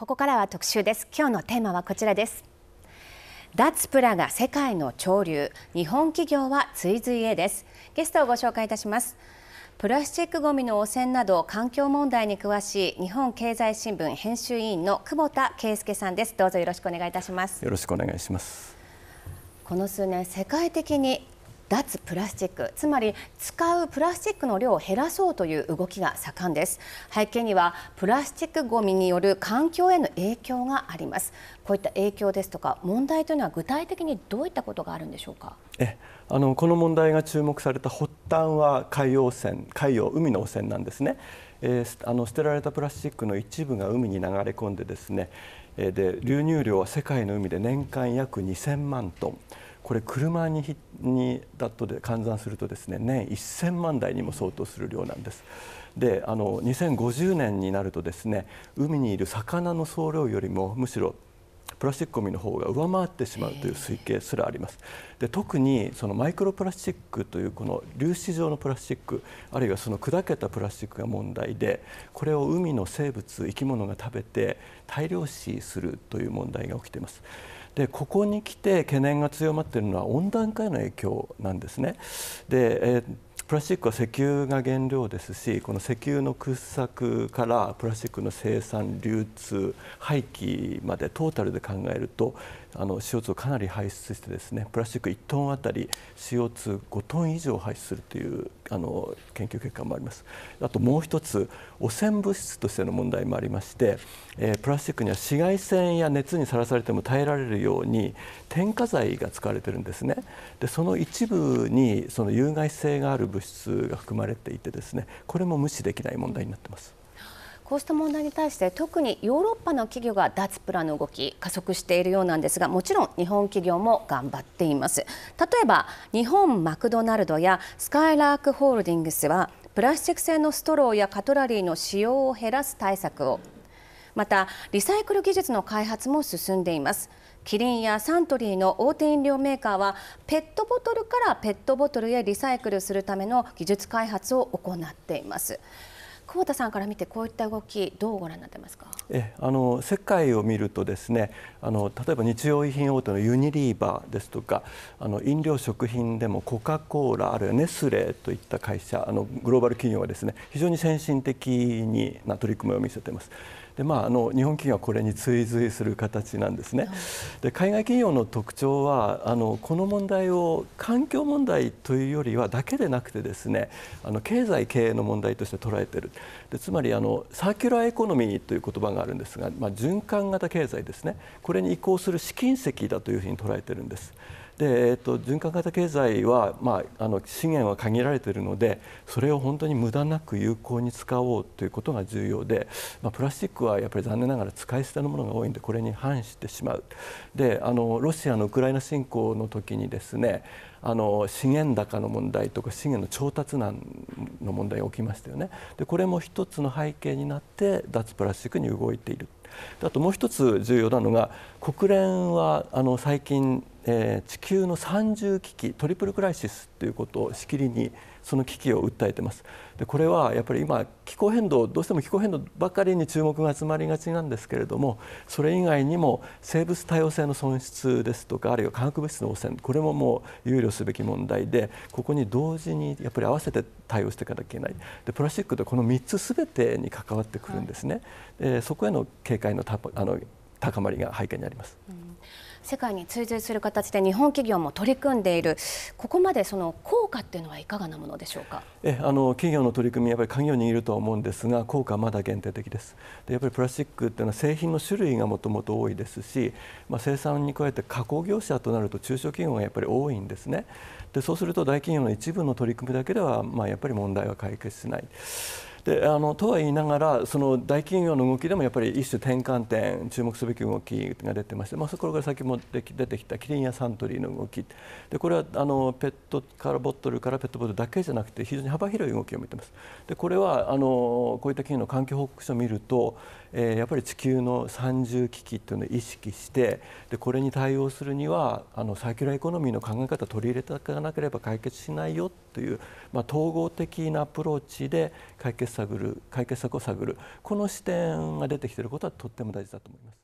ここからは特集です今日のテーマはこちらです脱プラが世界の潮流日本企業は追随へですゲストをご紹介いたしますプラスチックごみの汚染など環境問題に詳しい日本経済新聞編集委員の久保田圭介さんですどうぞよろしくお願いいたしますよろしくお願いしますこの数年世界的に脱プラスチックつまり使うプラスチックの量を減らそうという動きが盛んです背景にはプラスチックごみによる環境への影響がありますこういった影響ですとか問題というのは具体的にどういったことがあるんでしょうかえあのこの問題が注目された発端は海洋汚染海洋海の汚染なんですね、えー、あの捨てられたプラスチックの一部が海に流れ込んでですねで流入量は世界の海で年間約2000万トンこれ車ににだとで換算するとですね年1000万台にも相当する量なんです。であの2050年になるとですね海にいる魚の総量よりもむしろプラスチックごみの方が上回ってしまうという推計すらあります。で特にそのマイクロプラスチックというこの粒子状のプラスチックあるいはその砕けたプラスチックが問題でこれを海の生物生き物が食べて大量死するという問題が起きています。でここに来て懸念が強まっているのは温暖化への影響なんですね。で、えープラスチックは石油が原料ですしこの石油の掘削からプラスチックの生産流通廃棄までトータルで考えるとあの CO2 をかなり排出してですねプラスチック1トンあたり CO25 トン以上排出するというあの研究結果もありますあともう一つ汚染物質としての問題もありまして、えー、プラスチックには紫外線や熱にさらされても耐えられるように添加剤が使われてるんですねでその一部にその有害性がある物質が含まれていてですねこれも無視できない問題になってますこうした問題に対して特にヨーロッパの企業が脱プラの動き加速しているようなんですがもちろん日本企業も頑張っています例えば日本マクドナルドやスカイラークホールディングスはプラスチック製のストローやカトラリーの使用を減らす対策をまたリサイクル技術の開発も進んでいますキリンやサントリーの大手飲料メーカーはペットボトルからペットボトルへリサイクルするための技術開発を行っています久保田さんから見てこういった動きどうご覧になってますかえあの世界を見るとですねあの例えば日用品大手のユニリーバーですとかあの飲料食品でもコカ・コーラあるいはネスレといった会社あのグローバル企業はですね非常に先進的にな取り組みを見せています。で、まあ、あの日本企業はこれに追随する形なんですね。で海外企業の特徴はあのこの問題を環境問題というよりはだけでなくてですねあの経済経営の問題として捉えてるでつまりあのサーキュラーエコノミーという言葉があるんですが、まあ、循環型経済ですねこれに移行する試金石だというふうに捉えてるんです。で、えっと、循環型経済は、まあ、あの資源は限られているのでそれを本当に無駄なく有効に使おうということが重要で、まあ、プラスチックはやっぱり残念ながら使い捨てのものが多いんでこれに反してしまう。であのロシアのウクライナ侵攻の時にですねあの資源高の問題とか資源の調達難の問題が起きましたよねでこれも一つの背景になって脱プラスチックに動いているあともう一つ重要なのが国連はあの最近、えー、地球の三重危機トリプルクライシスということをしきりにその危機を訴えてますでこれはやっぱり今気候変動どうしても気候変動ばかりに注目が集まりがちなんですけれどもそれ以外にも生物多様性の損失ですとかあるいは化学物質の汚染これももう憂慮すべき問題でここに同時にやっぱり合わせて対応していかなきゃいけないでプラスチックってこの3つ全てに関わってくるんですね、はい、そこへの警戒のあの高まりが背景にあります。世界に追随する形で日本企業も取り組んでいる、ここまでその効果っていうのはいかがなものでしょうかえあの企業の取り組み、やっぱり鍵を握るとは思うんですが、効果はまだ限定的です。でやっぱりプラスチックっていうのは製品の種類がもともと多いですし、まあ、生産に加えて加工業者となると中小企業がやっぱり多いんですね。でそうすると大企業の一部の取り組みだけでは、まあ、やっぱり問題は解決しない。であのとは言いながらその大企業の動きでもやっぱり一種転換点注目すべき動きが出てまして、まあ、これから先もでき出てきたキリンやサントリーの動きでこれはあのペットからボトルからペットボトルだけじゃなくて非常に幅広い動きを見てますでこれはあのこういった企業の環境報告書を見ると、えー、やっぱり地球の三重危機というのを意識してでこれに対応するにはあのサーキュラーエコノミーの考え方を取り入れたいかなければ解決しないよという、まあ、統合的なアプローチで解決探る解決策を探るこの視点が出てきていることはとっても大事だと思います。